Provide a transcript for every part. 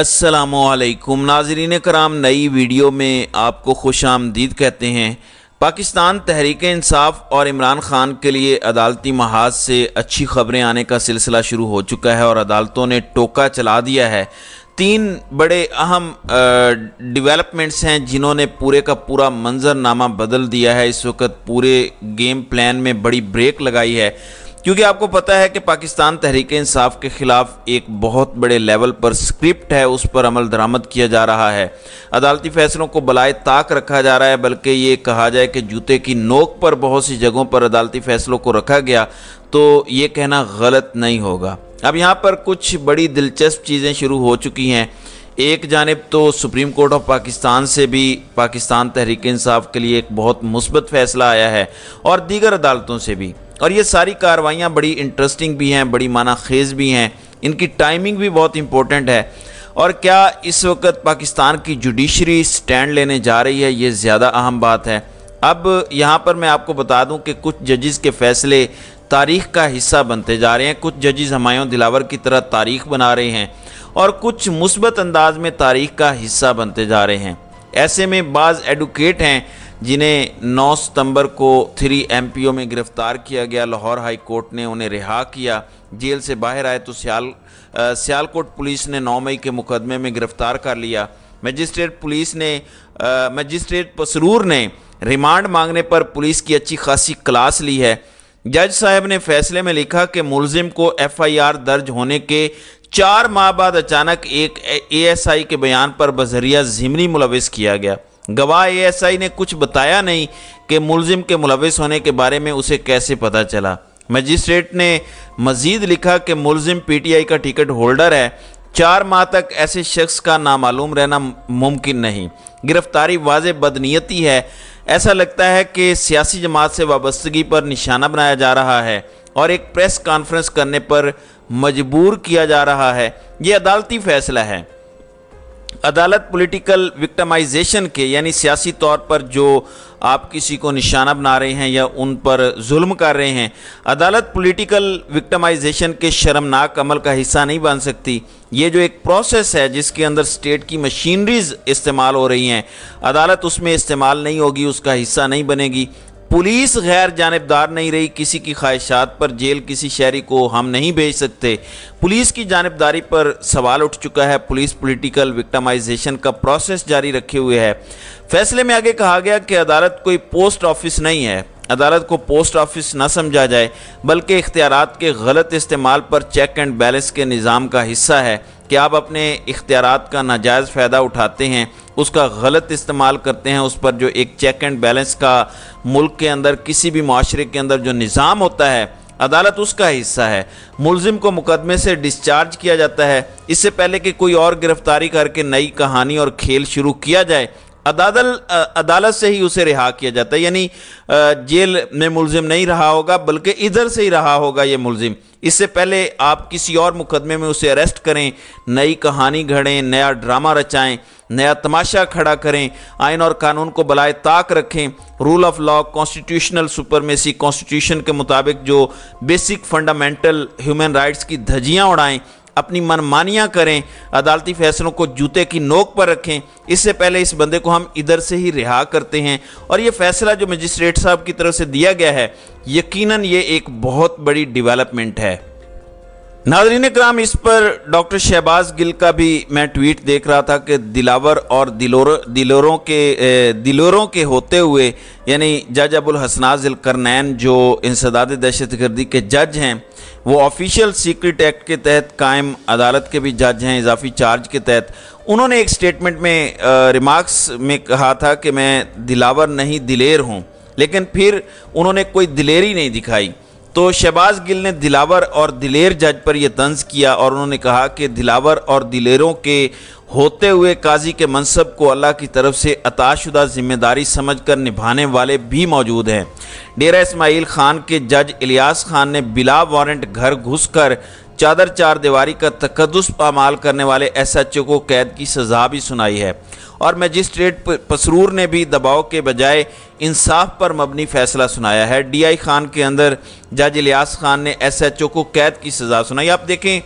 असलकुम नाजरीन कराम नई वीडियो में आपको खुश आमदीद कहते हैं पाकिस्तान तहरीक इंसाफ और इमरान खान के लिए अदालती महाज से अच्छी खबरें आने का सिलसिला शुरू हो चुका है और अदालतों ने टोका चला दिया है तीन बड़े अहम डेवलपमेंट्स हैं जिन्होंने पूरे का पूरा मंजरनामा बदल दिया है इस वक्त पूरे गेम प्लान में बड़ी ब्रेक लगाई है क्योंकि आपको पता है कि पाकिस्तान तहरीक इंसाफ के ख़िलाफ़ एक बहुत बड़े लेवल पर स्क्रिप्ट है उस पर अमल दरामद किया जा रहा है अदालती फैसलों को बलाए ताक रखा जा रहा है बल्कि ये कहा जाए कि जूते की नोक पर बहुत सी जगहों पर अदालती फैसलों को रखा गया तो ये कहना गलत नहीं होगा अब यहाँ पर कुछ बड़ी दिलचस्प चीज़ें शुरू हो चुकी हैं एक जानब तो सुप्रीम कोर्ट ऑफ पाकिस्तान से भी पाकिस्तान तहरीक इंसाफ के लिए एक बहुत मुस्बत फैसला आया है और दीगर अदालतों से भी और ये सारी कार्रवाइयाँ बड़ी इंटरेस्टिंग भी हैं बड़ी माना खेज भी हैं इनकी टाइमिंग भी बहुत इंपॉर्टेंट है और क्या इस वक्त पाकिस्तान की जुडिशरी स्टैंड लेने जा रही है ये ज़्यादा अहम बात है अब यहाँ पर मैं आपको बता दूँ कि कुछ जजेस के फैसले तारीख का हिस्सा बनते जा रहे हैं कुछ जजेस हमायों दिलावर की तरह तारीख बना रहे हैं और कुछ मुस्बत अंदाज में तारीख का हिस्सा बनते जा रहे हैं ऐसे में बाज़ एडवोकेट हैं जिन्हें 9 सितंबर को थ्री एम में गिरफ्तार किया गया लाहौर हाई कोर्ट ने उन्हें रिहा किया जेल से बाहर आए तो सियाल सियालकोट पुलिस ने 9 मई के मुकदमे में गिरफ्तार कर लिया मजिस्ट्रेट पुलिस ने मजिस्ट्रेट पसरूर ने रिमांड मांगने पर पुलिस की अच्छी खासी क्लास ली है जज साहब ने फैसले में लिखा कि मुलजिम को एफ दर्ज होने के चार माह बाद अचानक एक एएसआई के बयान पर बजरिया ज़िमनी मुलविस किया गया गवाह एएसआई ने कुछ बताया नहीं कि मुलजिम के मुलविस होने के बारे में उसे कैसे पता चला मजिस्ट्रेट ने मजीद लिखा कि मुलजिम पीटीआई का टिकट होल्डर है चार माह तक ऐसे शख्स का नामालूम रहना मुमकिन नहीं गिरफ्तारी वाज बदनीयती है ऐसा लगता है कि सियासी जमात से वाबस्तगी पर निशाना बनाया जा रहा है और एक प्रेस कॉन्फ्रेंस करने पर मजबूर किया जा रहा है ये अदालती फैसला है अदालत पॉलिटिकल विक्टमाइजेशन के यानी सियासी तौर पर जो आप किसी को निशाना बना रहे हैं या उन पर जुल्म कर रहे हैं अदालत पॉलिटिकल विक्टमाइजेशन के शर्मनाक अमल का हिस्सा नहीं बन सकती ये जो एक प्रोसेस है जिसके अंदर स्टेट की मशीनरीज इस्तेमाल हो रही हैं अदालत उसमें इस्तेमाल नहीं होगी उसका हिस्सा नहीं बनेगी पुलिस गैर जानबदार नहीं रही किसी की ख्वाहिशात पर जेल किसी शहरी को हम नहीं भेज सकते पुलिस की जानबदारी पर सवाल उठ चुका है पुलिस पॉलिटिकल विक्टमाइजेशन का प्रोसेस जारी रखे हुए है फैसले में आगे कहा गया कि अदालत कोई पोस्ट ऑफिस नहीं है अदालत को पोस्ट ऑफिस न समझा जाए बल्कि इख्तियार के गलत इस्तेमाल पर चेक एंड बैलेंस के निज़ाम का हिस्सा है कि आप अपने इख्तियार का नाजायज़ फ़ायदा उठाते हैं उसका गलत इस्तेमाल करते हैं उस पर जो एक चेक एंड बैलेंस का मुल्क के अंदर किसी भी माशरे के अंदर जो निज़ाम होता है अदालत उसका हिस्सा है मुलजिम को मुकदमे से डिस्चार्ज किया जाता है इससे पहले कि कोई और गिरफ्तारी करके नई कहानी और खेल शुरू किया जाए अदादल अदालत से ही उसे रिहा किया जाता है यानी जेल में मुलजिम नहीं रहा होगा बल्कि इधर से ही रहा होगा ये मुलजिम इससे पहले आप किसी और मुकदमे में उसे अरेस्ट करें नई कहानी घड़ें नया ड्रामा रचाएं नया तमाशा खड़ा करें आयन और कानून को बलाए ताक रखें rule of law constitutional supremacy constitution के मुताबिक जो बेसिक फंडामेंटल ह्यूमन राइट्स की धजियाँ उड़ाएं अपनी मनमानियाँ करें अदालती फैसलों को जूते की नोक पर रखें इससे पहले इस बंदे को हम इधर से ही रिहा करते हैं और ये फैसला जो मजिस्ट्रेट साहब की तरफ से दिया गया है यकीनन ये एक बहुत बड़ी डिवेलपमेंट है नाजरीन कराम इस पर डॉक्टर शहबाज गिल का भी मैं ट्वीट देख रहा था कि दिलावर और दिलोर दिलोरों के दिलोरों के होते हुए यानी जज अबुल हसनाज अलकरनैन जो इंसदाद दहशतगर्दी के जज हैं वो ऑफिशियल सीक्रेट एक्ट के तहत कायम अदालत के भी जज हैं इजाफी चार्ज के तहत उन्होंने एक स्टेटमेंट में रिमार्क्स में कहा था कि मैं दिलावर नहीं दिलेर हूँ लेकिन फिर उन्होंने कोई दिलेरी नहीं दिखाई तो शहबाज गिल ने दिलावर और दिलेर जज पर यह तंज किया और उन्होंने कहा कि दिलावर और दिलेरों के होते हुए काजी के मनसब को अल्लाह की तरफ से अताशुदा जिम्मेदारी समझकर निभाने वाले भी मौजूद हैं डेरा इसमाइल खान के जज इलियास खान ने बिला वारंट घर घुसकर चादर चार दीवारी का तकदस पामाल करने वाले एस एच ओ को कैद की सजा भी सुनाई है और मजिस्ट्रेट पसरूर ने भी दबाव के बजाय इंसाफ पर मबनी फैसला सुनाया है डी आई खान के अंदर जज इलियास खान ने एस एच ओ को कैद की सज़ा सुनाई आप देखें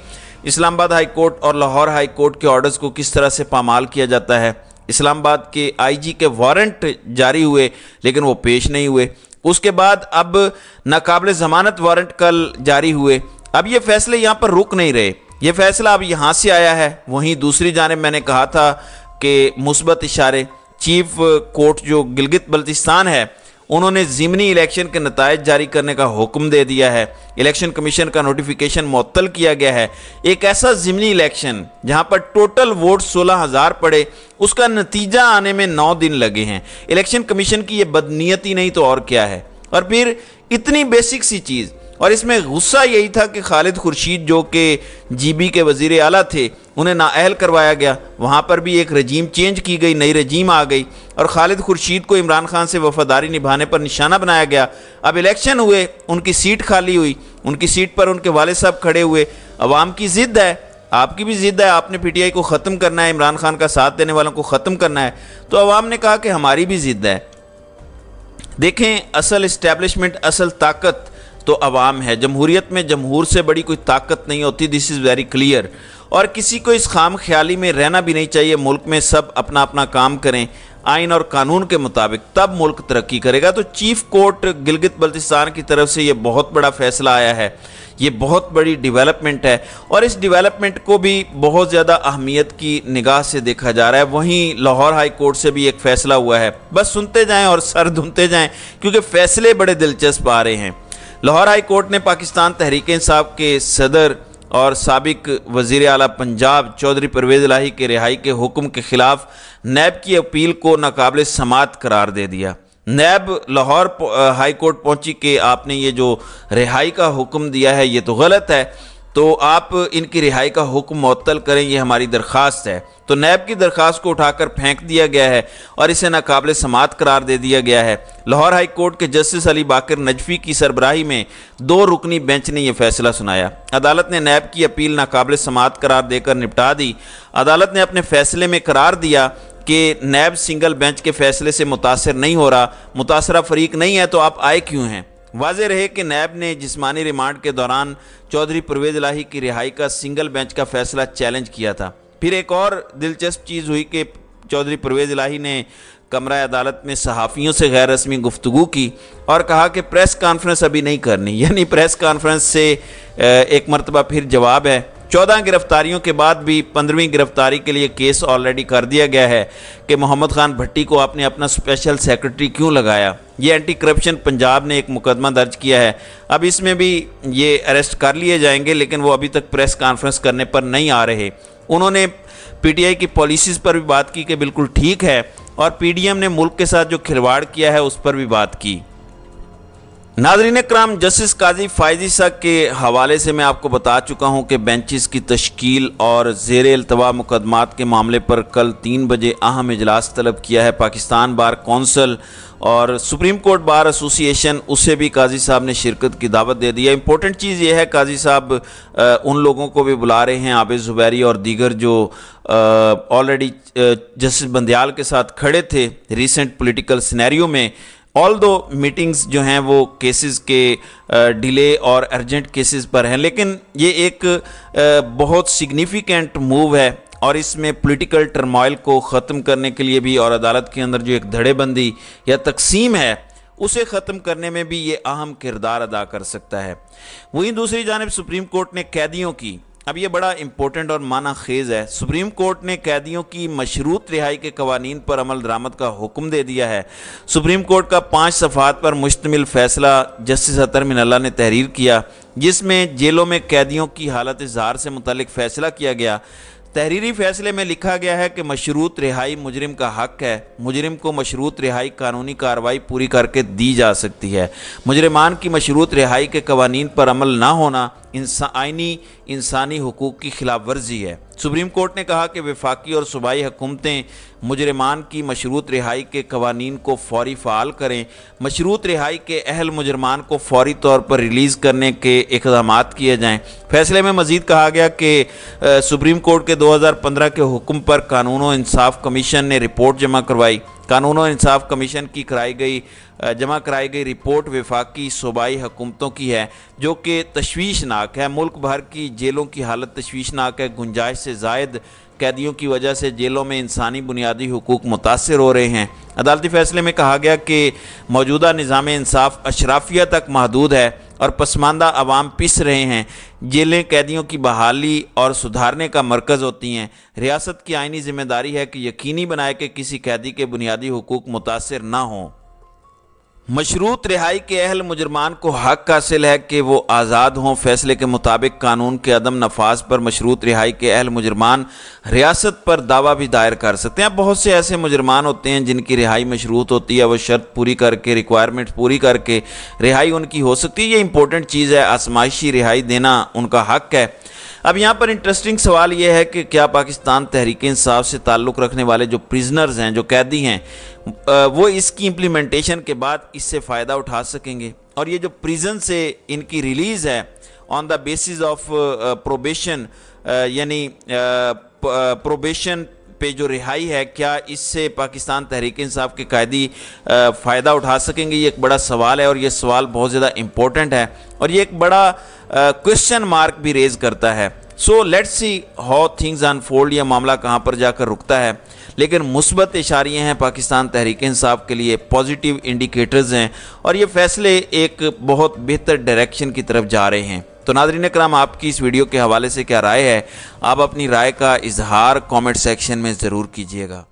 इस्लामाबाद हाई कोर्ट और लाहौर हाई कोर्ट के ऑर्डर्स को किस तरह से पामाल किया जाता है इस्लामाबाद के आईजी के वारंट जारी हुए लेकिन वो पेश नहीं हुए उसके बाद अब नाकबले ज़मानत वारंट कल जारी हुए अब ये फैसले यहाँ पर रुक नहीं रहे ये फैसला अब यहाँ से आया है वहीं दूसरी जानब मैंने कहा था के मुस्बत इशारे चीफ कोर्ट जो गिलगित बल्तिस्तान है उन्होंने ज़िमनी इलेक्शन के नतज जारी करने का हुक्म दे दिया है इलेक्शन कमीशन का नोटिफिकेशन मअतल किया गया है एक ऐसा ज़मनी इलेक्शन जहां पर टोटल वोट सोलह हज़ार पड़े उसका नतीजा आने में नौ दिन लगे हैं इलेक्शन कमीशन की ये बदनीयती नहीं तो और क्या है और फिर इतनी बेसिक सी चीज़ और इसमें गुस्सा यही था कि खालिद खुर्शीद जो कि जीबी के वजीर अला थे उन्हें नाअहल करवाया गया वहाँ पर भी एक रजीम चेंज की गई नई रजीम आ गई और खालिद खुर्शीद को इमरान खान से वफादारी निभाने पर निशाना बनाया गया अब इलेक्शन हुए उनकी सीट खाली हुई उनकी सीट पर उनके वाले साहब खड़े हुए अवाम की ज़िद्द है आपकी भी ज़िद्द है आपने पीटीआई को ख़त्म करना है इमरान खान का साथ देने वालों को ख़त्म करना है तो अवाम ने कहा कि हमारी भी ज़िद्द है देखें असल इस्टेबलिशमेंट असल ताकत तो अवाम है जमहूरीत में जमहूर से बड़ी कोई ताकत नहीं होती दिस इज़ वेरी क्लियर और किसी को इस खाम ख्याली में रहना भी नहीं चाहिए मुल्क में सब अपना अपना काम करें आइन और कानून के मुताबिक तब मुल्क तरक्की करेगा तो चीफ कोर्ट गिलगित बल्तिस्तान की तरफ से ये बहुत बड़ा फैसला आया है ये बहुत बड़ी डेवलपमेंट है और इस डेवलपमेंट को भी बहुत ज़्यादा अहमियत की निगाह से देखा जा रहा है वहीं लाहौर हाई कोर्ट से भी एक फ़ैसला हुआ है बस सुनते जाएं और सर धुनते जाएं क्योंकि फ़ैसले बड़े दिलचस्प आ रहे हैं लाहौर हाई कोर्ट ने पाकिस्तान तहरीक इंसाफ के सदर और सबक वजीर अला पंजाब चौधरी परवेज़ लाही के रिहाई के हुक्म के ख़िलाफ़ नैब की अपील को नाकबले समात करार दे दिया नैब लाहौर हाई कोर्ट पहुंची कि आपने ये जो रिहाई का हुक्म दिया है ये तो गलत है तो आप इनकी रिहाई का हुक्म मअतल करें यह हमारी दरख्वास्त है तो नैब की दरख्वास्त को उठाकर फेंक दिया गया है और इसे नाकबिल समात करार दे दिया गया है लाहौर हाई कोर्ट के जस्टिस अली बाकर नजफी की सरबराही में दो रुकनी बेंच ने यह फैसला सुनाया अदालत ने नैब की अपील नाकबिल समात करार देकर निपटा दी अदालत ने अपने फैसले में करार दिया कि नैब सिंगल बेंच के फैसले से मुतासर नहीं हो रहा मुतासरा फरीक नहीं है तो आप आए क्यों हैं वाज रहे कि नैब ने जिसमानी रिमांड के दौरान चौधरी परवेज लाही की रिहाई का सिंगल बेंच का फैसला चैलेंज किया था फिर एक और दिलचस्प चीज़ हुई कि चौधरी परवेज लाही ने कमरा अदालत में सहाफ़ियों से गैर रस्मी गुफ्तु की और कहा कि प्रेस कॉन्फ्रेंस अभी नहीं करनी यानी प्रेस कॉन्फ्रेंस से एक मरतबा फिर जवाब है चौदह गिरफ्तारियों के बाद भी पंद्रहवीं गिरफ्तारी के लिए केस ऑलरेडी कर दिया गया है कि मोहम्मद खान भट्टी को आपने अपना स्पेशल सेक्रेटरी क्यों लगाया ये एंटी करप्शन पंजाब ने एक मुकदमा दर्ज किया है अब इसमें भी ये अरेस्ट कर लिए जाएंगे लेकिन वो अभी तक प्रेस कॉन्फ्रेंस करने पर नहीं आ रहे उन्होंने पीटीआई की पॉलिसीज़ पर भी बात की कि बिल्कुल ठीक है और पीडीएम ने मुल्क के साथ जो खिलवाड़ किया है उस पर भी बात की नाजरीन कराम जस्टिस काजी फायजी साहब के हवाले से मैं आपको बता चुका हूं कि बेंचेस की तश्कील और जेर अल्तवा मुकदमात के मामले पर कल तीन बजे अहम इजलास तलब किया है पाकिस्तान बार कौंसल और सुप्रीम कोर्ट बार एसोसिएशन उसे भी काजी साहब ने शिरकत की दावत दे दी है इंपॉर्टेंट चीज़ यह है काजी साहब उन लोगों को भी बुला रहे हैं आबिद ज़ुबैरी और दीगर जो ऑलरेडी जस्टिस बंदयाल के साथ खड़े थे रिसेंट पोलिटिकल सिनेरियो में ऑल दो मीटिंग्स जो हैं वो केसेस के डिले और अर्जेंट केसेस पर हैं लेकिन ये एक बहुत सिग्निफिकेंट मूव है और इसमें पॉलिटिकल टर्मोइल को ख़त्म करने के लिए भी और अदालत के अंदर जो एक धड़ेबंदी या तकसीम है उसे ख़त्म करने में भी ये अहम किरदार अदा कर सकता है वहीं दूसरी जानब सुप्रीम कोर्ट ने कैदियों की अब ये बड़ा इंपॉर्टेंट और माना खेज है सुप्रीम कोर्ट ने कैदियों की मशरूत रिहाई के कवानीन पर अमल दरामद का हुक्म दे दिया है सुप्रीम कोर्ट का पाँच सफ़ात पर मुश्तमिल फैसला जस्टिस अतर मिनल्ला ने तहरीर किया जिसमें जेलों में कैदियों की हालत इजहार से मुतल फ़ैसला किया गया तहरीरी फैसले में लिखा गया है कि मशरूत रिहाई मुजरिम का हक है मुजरिम को मशरूत रिहाई कानूनी कार्रवाई पूरी करके दी जा सकती है मुजरमान की मशरूत रिहाई के कवानीन पर अमल ना होना इंसा आइनी इंसानी हकूक़ की खिलाफ वर्जी है सुप्रीम कोर्ट ने कहा कि विफाक़ी और सूबाई हुकूमतें मुजरमान की मशरूत रिहाई के कवानीन को फौरी फ़ाल करें मशरूत रिहाई के अहल मुजरमान को फौरी तौर पर रिलीज़ करने के इकदाम किए जाएँ फैसले में मजीद कहा गया कि सुप्रीम कोर्ट के 2015 के हुक्म पर कानून इंसाफ कमीशन ने रिपोर्ट जमा करवाई कानून और इंसाफ कमीशन की कराई गई जमा कराई गई रिपोर्ट विफाकी सूबाई हुकूमतों की है जो कि तशवीशनाक है मुल्क भर की जेलों की हालत तशवीशनाक है गुंजाइश से जायद कैदियों की वजह से जेलों में इंसानी बुनियादी हकूक मुतासर हो रहे हैं अदालती फैसले में कहा गया कि मौजूदा निज़ाम इंसाफ अशराफिया तक महदूद है और पसमानदा आवाम पिस रहे हैं जेलें कैदियों की बहाली और सुधारने का मरकज़ होती हैं रियासत की आइनी जिम्मेदारी है कि यकीनी बनाए कि किसी कैदी के बुनियादी हकूक़ मुतासर ना हों मशरूत रिहाई के अहल मुजरमान को हक हासिल है कि वो आज़ाद हों फैसले के मुताबिक कानून के अदम नफाज पर मशरूत रिहाई के अहल मुजरमान रियासत पर दावा भी दायर कर सकते हैं बहुत से ऐसे मुजरमान होते हैं जिनकी रिहाई मशरूत होती है वह शर्त पूरी करके रिक्वायरमेंट पूरी करके रिहाई उनकी हो सकती है ये इंपॉर्टेंट चीज़ है आसमाइशी रिहाई देना उनका हक है अब यहाँ पर इंटरेस्टिंग सवाल यह है कि क्या पाकिस्तान तहरीक इंसाफ से ताल्लुक़ रखने वाले जो प्रिजनर्स हैं जो कैदी हैं वो इसकी इम्प्लीमेंटेशन के बाद इससे फ़ायदा उठा सकेंगे और ये जो प्रिजन से इनकी रिलीज़ है on the basis of probation यानी प्रोबेशन पे जो रिहाई है क्या इससे पाकिस्तान तहरीक इंसाफ के कायदी फ़ायदा उठा सकेंगे ये एक बड़ा सवाल है और ये सवाल बहुत ज़्यादा इम्पोर्टेंट है और ये एक बड़ा क्वेश्चन मार्क भी रेज करता है so let's see how things unfold यह मामला कहां पर जाकर रुकता है लेकिन मुस्बत इशारे हैं पाकिस्तान तहरीक इंसाफ के लिए पॉजिटिव इंडिकेटर्स हैं और ये फैसले एक बहुत बेहतर डायरेक्शन की तरफ जा रहे हैं तो नादरीन कराम आपकी इस वीडियो के हवाले से क्या राय है आप अपनी राय का इजहार कमेंट सेक्शन में ज़रूर कीजिएगा